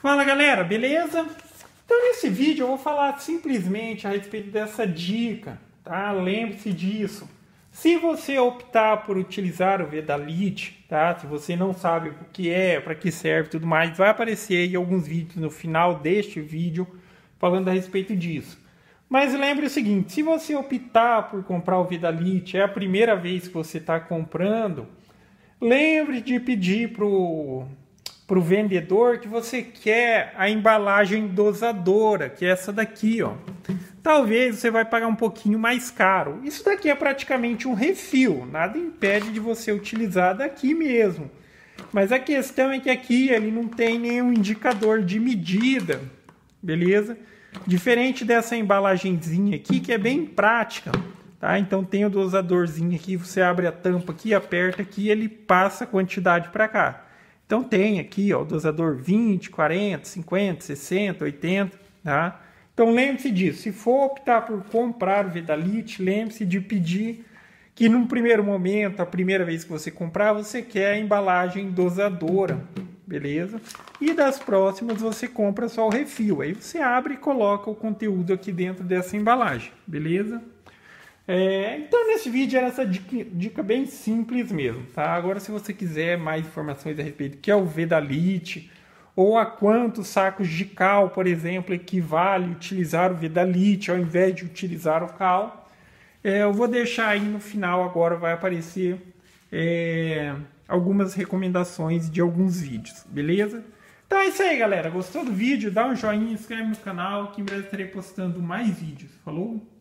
Fala galera, beleza? Então nesse vídeo eu vou falar simplesmente a respeito dessa dica, tá? Lembre-se disso. Se você optar por utilizar o Vedalite, tá? Se você não sabe o que é, para que serve e tudo mais, vai aparecer aí alguns vídeos no final deste vídeo falando a respeito disso. Mas lembre o seguinte, se você optar por comprar o Vedalite, é a primeira vez que você está comprando, lembre de pedir pro para o vendedor que você quer a embalagem dosadora, que é essa daqui, ó. Talvez você vai pagar um pouquinho mais caro. Isso daqui é praticamente um refil, nada impede de você utilizar daqui mesmo. Mas a questão é que aqui ele não tem nenhum indicador de medida, beleza? Diferente dessa embalagenzinha aqui, que é bem prática, tá? Então tem o dosadorzinho aqui, você abre a tampa aqui, aperta aqui, ele passa a quantidade para cá. Então tem aqui ó, o dosador 20, 40, 50, 60, 80. Tá? Então lembre-se disso. Se for optar por comprar o Vedalite, lembre-se de pedir que num primeiro momento, a primeira vez que você comprar, você quer a embalagem dosadora, beleza? E das próximas você compra só o refil. Aí você abre e coloca o conteúdo aqui dentro dessa embalagem, beleza? É, então nesse vídeo era essa dica, dica, bem simples mesmo, tá? Agora se você quiser mais informações a respeito do que é o Vedalite, ou a quantos sacos de cal, por exemplo, equivale utilizar o Vedalite ao invés de utilizar o cal, é, eu vou deixar aí no final agora, vai aparecer é, algumas recomendações de alguns vídeos, beleza? Então é isso aí, galera. Gostou do vídeo? Dá um joinha, inscreve no canal, que em breve estarei postando mais vídeos. Falou?